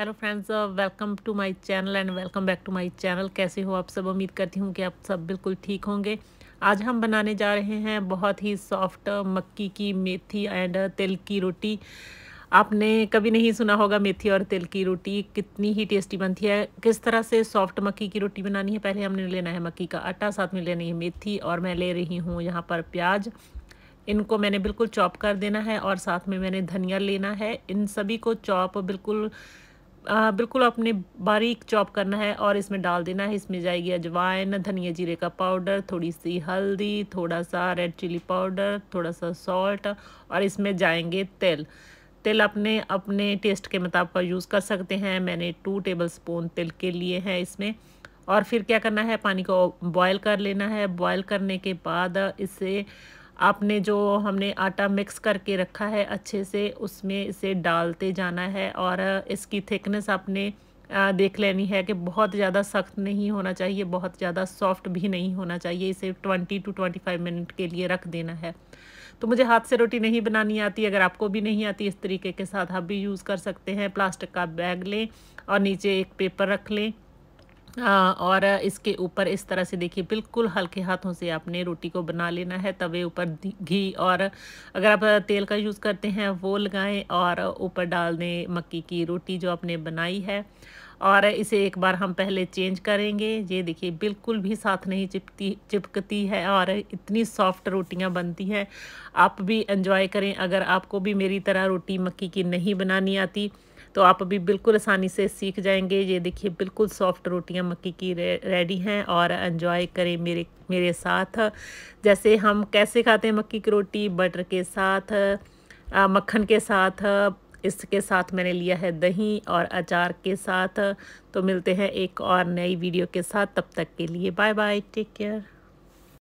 hello friends welcome to my channel and welcome back to my channel कैसे हो आप सब उम्मीद करती हूँ कि आप सब बिल्कुल ठीक होंगे आज हम बनाने जा रहे हैं बहुत ही सॉफ्ट uh, मक्की की मेथी एंड uh, तिल की रोटी आपने कभी नहीं सुना होगा मेथी और तिल की रोटी कितनी ही टेस्टी बनती है किस तरह से सॉफ्ट मक्की की रोटी बनानी है पहले हमने लेना है मक्की का आटा साथ में लेनी है मेथी और मैं ले रही हूँ यहाँ पर प्याज इनको मैंने बिल्कुल चॉप कर देना है और साथ में मैंने धनिया लेना है इन सभी को चॉप बिल्कुल आ, बिल्कुल आपने बारीक चॉप करना है और इसमें डाल देना है इसमें जाएगी अजवाइन धनिया जीरे का पाउडर थोड़ी सी हल्दी थोड़ा सा रेड चिली पाउडर थोड़ा सा सॉल्ट और इसमें जाएंगे तेल तेल अपने अपने टेस्ट के मुताबिक यूज़ कर सकते हैं मैंने टू टेबल स्पून तेल के लिए है इसमें और फिर क्या करना है पानी को बॉयल कर लेना है बॉयल करने के बाद इसे आपने जो हमने आटा मिक्स करके रखा है अच्छे से उसमें इसे डालते जाना है और इसकी थिकनेस आपने देख लेनी है कि बहुत ज़्यादा सख्त नहीं होना चाहिए बहुत ज़्यादा सॉफ्ट भी नहीं होना चाहिए इसे 20 टू 25 मिनट के लिए रख देना है तो मुझे हाथ से रोटी नहीं बनानी आती अगर आपको भी नहीं आती इस तरीके के साथ आप भी यूज़ कर सकते हैं प्लास्टिक का बैग लें और नीचे एक पेपर रख लें हाँ और इसके ऊपर इस तरह से देखिए बिल्कुल हल्के हाथों से आपने रोटी को बना लेना है तवे ऊपर घी और अगर आप तेल का यूज़ करते हैं वो लगाएं और ऊपर डाल दें मक्की की रोटी जो आपने बनाई है और इसे एक बार हम पहले चेंज करेंगे ये देखिए बिल्कुल भी साथ नहीं चिपती चिपकती है और इतनी सॉफ्ट रोटियां बनती हैं आप भी इंजॉय करें अगर आपको भी मेरी तरह रोटी मक्की की नहीं बनानी आती तो आप अभी बिल्कुल आसानी से सीख जाएंगे ये देखिए बिल्कुल सॉफ्ट रोटियां मक्की की रे, रेडी हैं और एंजॉय करें मेरे मेरे साथ जैसे हम कैसे खाते हैं मक्की की रोटी बटर के साथ आ, मक्खन के साथ इसके साथ मैंने लिया है दही और अचार के साथ तो मिलते हैं एक और नई वीडियो के साथ तब तक के लिए बाय बाय टेक केयर